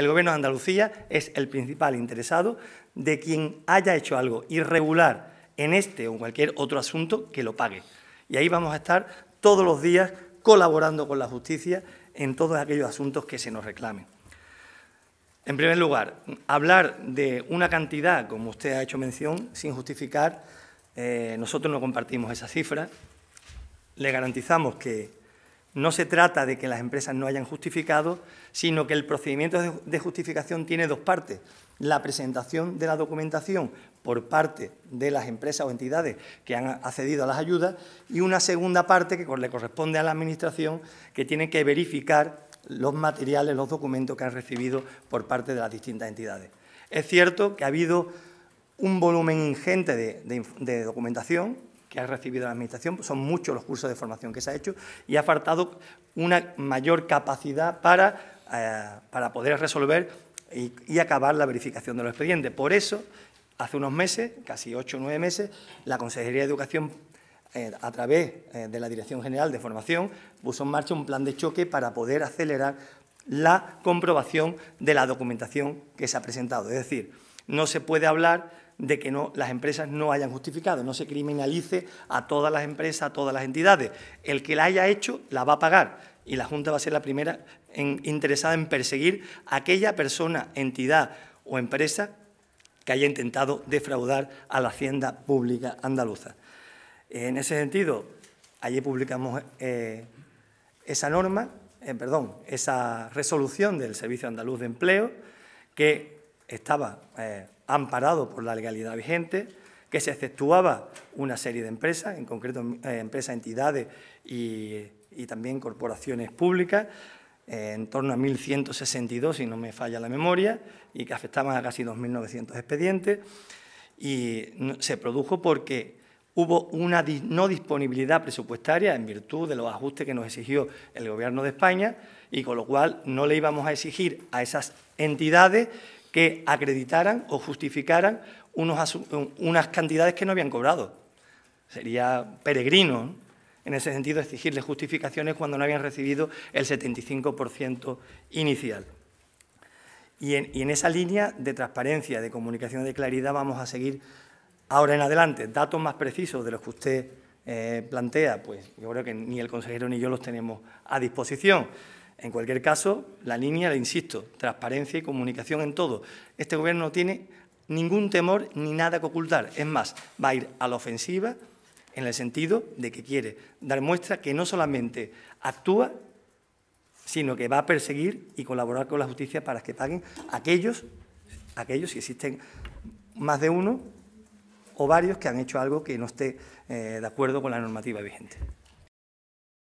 el Gobierno de Andalucía es el principal interesado de quien haya hecho algo irregular en este o cualquier otro asunto que lo pague. Y ahí vamos a estar todos los días colaborando con la justicia en todos aquellos asuntos que se nos reclamen. En primer lugar, hablar de una cantidad, como usted ha hecho mención, sin justificar, eh, nosotros no compartimos esa cifra. Le garantizamos que no se trata de que las empresas no hayan justificado, sino que el procedimiento de justificación tiene dos partes. La presentación de la documentación por parte de las empresas o entidades que han accedido a las ayudas y una segunda parte que le corresponde a la Administración que tiene que verificar los materiales, los documentos que han recibido por parte de las distintas entidades. Es cierto que ha habido un volumen ingente de, de documentación, que ha recibido la Administración, pues son muchos los cursos de formación que se ha hecho y ha faltado una mayor capacidad para, eh, para poder resolver y, acabar la verificación de los expedientes. Por eso, hace unos meses, casi ocho o nueve meses, la Consejería de Educación eh, a través eh, de la Dirección General de Formación, puso en marcha un plan de choque para poder acelerar la comprobación de la documentación que se ha presentado. Es decir, no se puede hablar de que las empresas no hayan justificado, no se criminalice a todas las empresas, a todas las entidades. El que la haya hecho la va a pagar y la Junta va a ser la primera interesada en perseguir a aquella persona, entidad o empresa que haya intentado defraudar a la hacienda pública andaluza. En ese sentido, allí publicamos eh, esa norma eh, perdón, esa resolución del Servicio Andaluz de Empleo que estaba eh, amparado por la legalidad vigente, que se exceptuaba una serie de empresas, en concreto eh, empresas, entidades y, también corporaciones públicas, en torno a 1.162, si no me falla la memoria, y que afectaban a casi 2.900 expedientes. Y se produjo porque hubo una no disponibilidad presupuestaria en virtud de los ajustes que nos exigió el Gobierno de España y con lo cual no le íbamos a exigir a esas entidades que acreditaran o justificaran unas cantidades que no habían cobrado. Sería peregrino, en ese sentido, exigirles justificaciones cuando no habían recibido el 75% inicial. Y y en esa línea de transparencia, de comunicación, de claridad, vamos a seguir Ahora en adelante, datos más precisos de los que usted eh, plantea, pues yo creo que ni el consejero ni yo los tenemos a disposición. En cualquier caso, la línea, le insisto, transparencia y comunicación en todo. Este Gobierno no tiene ningún temor ni nada que ocultar. Es más, va a ir a la ofensiva en el sentido de que quiere dar muestra que no solamente actúa, sino que va a perseguir y colaborar con la justicia para que paguen aquellos, aquellos si existen más de uno, o varios que han hecho algo que no esté eh, de acuerdo con la normativa vigente.